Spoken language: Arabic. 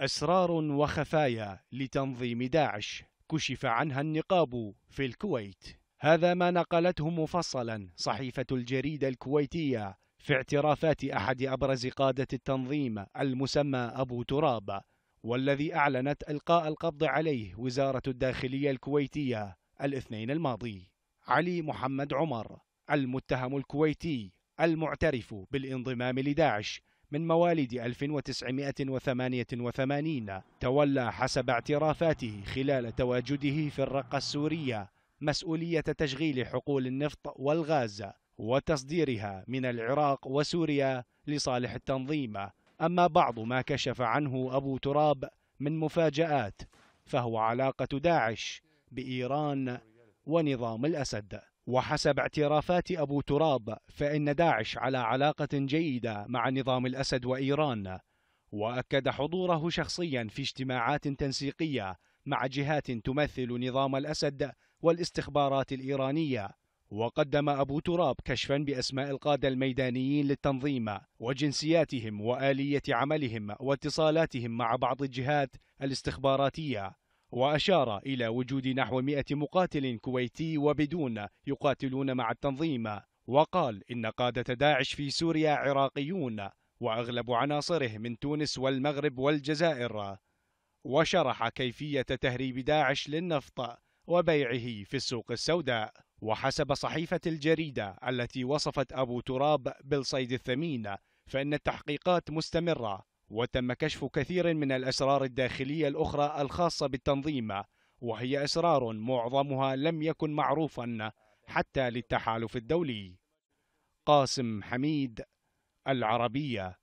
أسرار وخفايا لتنظيم داعش كشف عنها النقاب في الكويت هذا ما نقلته مفصلا صحيفة الجريدة الكويتية في اعترافات أحد أبرز قادة التنظيم المسمى أبو تراب والذي أعلنت إلقاء القبض عليه وزارة الداخلية الكويتية الاثنين الماضي علي محمد عمر المتهم الكويتي المعترف بالانضمام لداعش من مواليد 1988 تولى حسب اعترافاته خلال تواجده في الرقة السورية مسؤولية تشغيل حقول النفط والغاز وتصديرها من العراق وسوريا لصالح التنظيم أما بعض ما كشف عنه أبو تراب من مفاجآت فهو علاقة داعش بإيران ونظام الأسد وحسب اعترافات أبو تراب فإن داعش على علاقة جيدة مع نظام الأسد وإيران وأكد حضوره شخصيا في اجتماعات تنسيقية مع جهات تمثل نظام الأسد والاستخبارات الإيرانية وقدم أبو تراب كشفا بأسماء القادة الميدانيين للتنظيم وجنسياتهم وآلية عملهم واتصالاتهم مع بعض الجهات الاستخباراتية وأشار إلى وجود نحو 100 مقاتل كويتي وبدون يقاتلون مع التنظيم وقال إن قادة داعش في سوريا عراقيون وأغلب عناصره من تونس والمغرب والجزائر وشرح كيفية تهريب داعش للنفط وبيعه في السوق السوداء وحسب صحيفة الجريدة التي وصفت أبو تراب بالصيد الثمين فإن التحقيقات مستمرة وتم كشف كثير من الأسرار الداخلية الأخرى الخاصة بالتنظيم وهي أسرار معظمها لم يكن معروفا حتى للتحالف الدولي قاسم حميد العربية